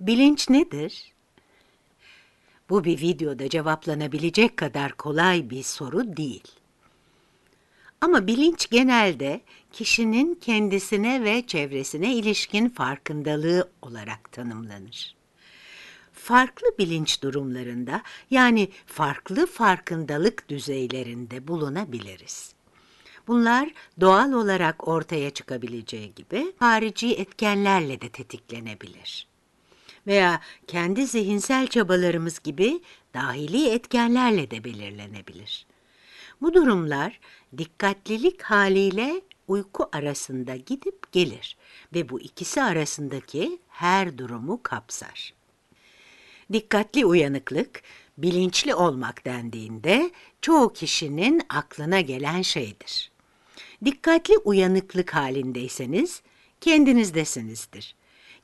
Bilinç nedir? Bu bir videoda cevaplanabilecek kadar kolay bir soru değil. Ama bilinç genelde kişinin kendisine ve çevresine ilişkin farkındalığı olarak tanımlanır. Farklı bilinç durumlarında yani farklı farkındalık düzeylerinde bulunabiliriz. Bunlar doğal olarak ortaya çıkabileceği gibi harici etkenlerle de tetiklenebilir veya kendi zihinsel çabalarımız gibi dahili etkenlerle de belirlenebilir. Bu durumlar dikkatlilik haliyle uyku arasında gidip gelir ve bu ikisi arasındaki her durumu kapsar. Dikkatli uyanıklık, bilinçli olmak dendiğinde çoğu kişinin aklına gelen şeydir. Dikkatli uyanıklık halindeyseniz kendinizdesinizdir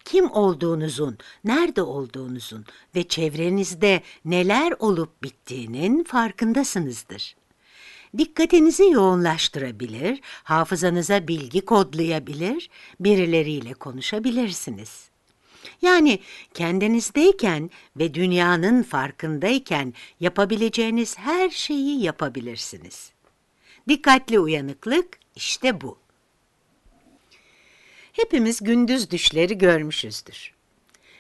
kim olduğunuzun, nerede olduğunuzun ve çevrenizde neler olup bittiğinin farkındasınızdır. Dikkatinizi yoğunlaştırabilir, hafızanıza bilgi kodlayabilir, birileriyle konuşabilirsiniz. Yani kendinizdeyken ve dünyanın farkındayken yapabileceğiniz her şeyi yapabilirsiniz. Dikkatli uyanıklık işte bu hepimiz gündüz düşleri görmüşüzdür.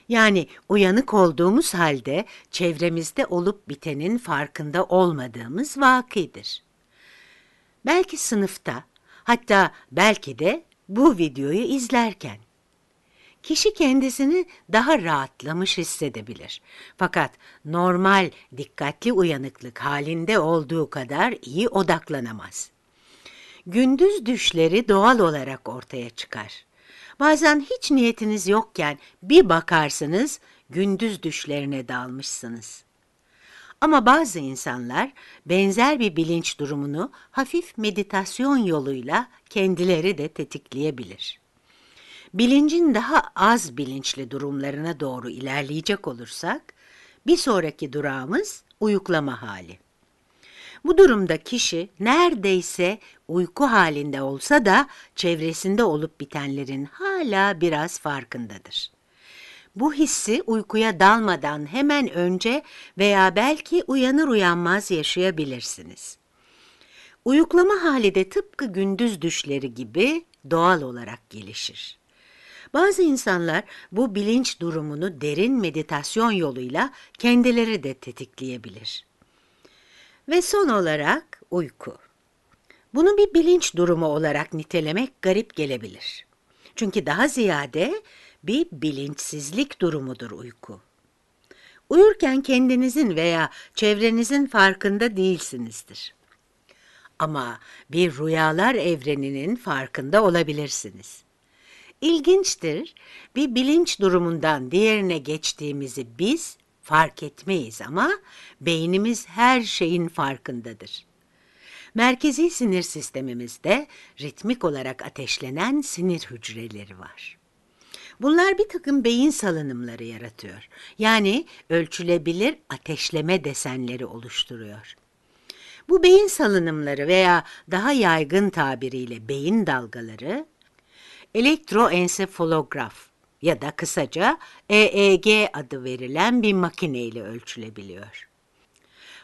Yani uyanık olduğumuz halde çevremizde olup bitenin farkında olmadığımız vakidir. Belki sınıfta, hatta belki de bu videoyu izlerken. Kişi kendisini daha rahatlamış hissedebilir. Fakat normal, dikkatli uyanıklık halinde olduğu kadar iyi odaklanamaz. Gündüz düşleri doğal olarak ortaya çıkar. Bazen hiç niyetiniz yokken bir bakarsınız gündüz düşlerine dalmışsınız. Ama bazı insanlar benzer bir bilinç durumunu hafif meditasyon yoluyla kendileri de tetikleyebilir. Bilincin daha az bilinçli durumlarına doğru ilerleyecek olursak, bir sonraki durağımız uyuklama hali. Bu durumda kişi neredeyse uyku halinde olsa da çevresinde olup bitenlerin hala biraz farkındadır. Bu hissi uykuya dalmadan hemen önce veya belki uyanır uyanmaz yaşayabilirsiniz. Uyuklama hali de tıpkı gündüz düşleri gibi doğal olarak gelişir. Bazı insanlar bu bilinç durumunu derin meditasyon yoluyla kendileri de tetikleyebilir. Ve son olarak uyku. Bunu bir bilinç durumu olarak nitelemek garip gelebilir. Çünkü daha ziyade bir bilinçsizlik durumudur uyku. Uyurken kendinizin veya çevrenizin farkında değilsinizdir. Ama bir rüyalar evreninin farkında olabilirsiniz. İlginçtir, bir bilinç durumundan diğerine geçtiğimizi biz fark etmeyiz ama beynimiz her şeyin farkındadır. Merkezi sinir sistemimizde ritmik olarak ateşlenen sinir hücreleri var. Bunlar bir takım beyin salınımları yaratıyor. Yani ölçülebilir ateşleme desenleri oluşturuyor. Bu beyin salınımları veya daha yaygın tabiriyle beyin dalgaları elektroensefalograf ya da kısaca EEG adı verilen bir makineyle ölçülebiliyor.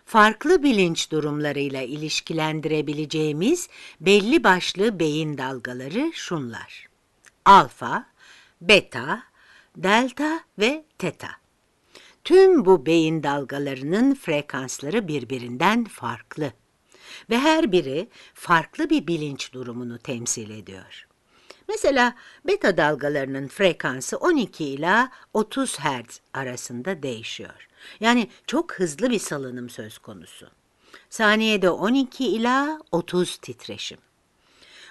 Farklı bilinç durumlarıyla ilişkilendirebileceğimiz belli başlı beyin dalgaları şunlar. Alfa, beta, delta ve teta. Tüm bu beyin dalgalarının frekansları birbirinden farklı ve her biri farklı bir bilinç durumunu temsil ediyor. Mesela beta dalgalarının frekansı 12 ila 30 Hz arasında değişiyor. Yani çok hızlı bir salınım söz konusu. Saniyede 12 ila 30 titreşim.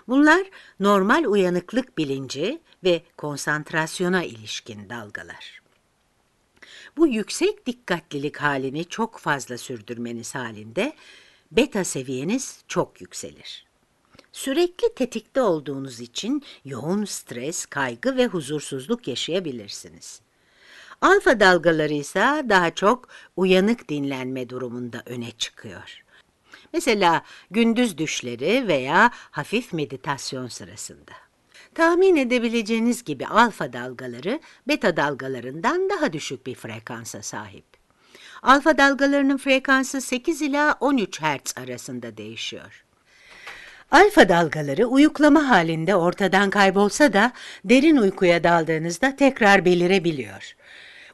Bunlar normal uyanıklık bilinci ve konsantrasyona ilişkin dalgalar. Bu yüksek dikkatlilik halini çok fazla sürdürmeniz halinde beta seviyeniz çok yükselir. Sürekli tetikte olduğunuz için yoğun stres, kaygı ve huzursuzluk yaşayabilirsiniz. Alfa dalgaları ise daha çok uyanık dinlenme durumunda öne çıkıyor. Mesela gündüz düşleri veya hafif meditasyon sırasında. Tahmin edebileceğiniz gibi alfa dalgaları beta dalgalarından daha düşük bir frekansa sahip. Alfa dalgalarının frekansı 8 ila 13 Hz arasında değişiyor. Alfa dalgaları uyuklama halinde ortadan kaybolsa da derin uykuya daldığınızda tekrar belirebiliyor.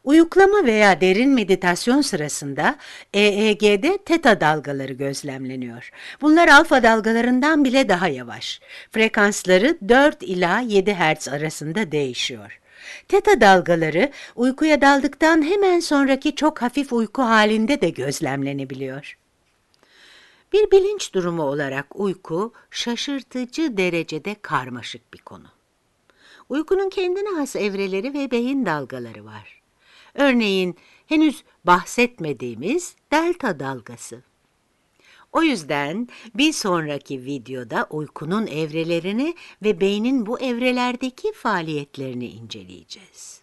Uyuklama veya derin meditasyon sırasında EEG'de teta dalgaları gözlemleniyor. Bunlar alfa dalgalarından bile daha yavaş. Frekansları 4 ila 7 Hz arasında değişiyor. Teta dalgaları uykuya daldıktan hemen sonraki çok hafif uyku halinde de gözlemlenebiliyor. Bir bilinç durumu olarak uyku şaşırtıcı derecede karmaşık bir konu. Uykunun kendine has evreleri ve beyin dalgaları var. Örneğin henüz bahsetmediğimiz delta dalgası. O yüzden bir sonraki videoda uykunun evrelerini ve beynin bu evrelerdeki faaliyetlerini inceleyeceğiz.